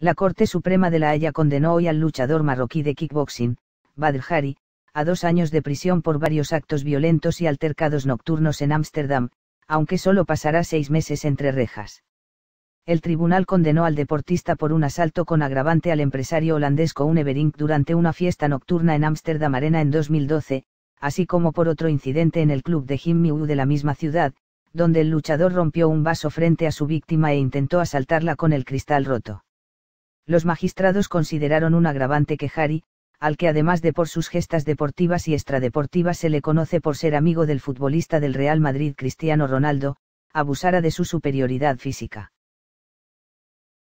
La Corte Suprema de La Haya condenó hoy al luchador marroquí de kickboxing, Badr Hari, a dos años de prisión por varios actos violentos y altercados nocturnos en Ámsterdam, aunque solo pasará seis meses entre rejas. El tribunal condenó al deportista por un asalto con agravante al empresario holandés Koen durante una fiesta nocturna en Ámsterdam Arena en 2012, así como por otro incidente en el club de Jimmy de la misma ciudad, donde el luchador rompió un vaso frente a su víctima e intentó asaltarla con el cristal roto los magistrados consideraron un agravante que Harry, al que además de por sus gestas deportivas y extradeportivas se le conoce por ser amigo del futbolista del Real Madrid Cristiano Ronaldo, abusara de su superioridad física.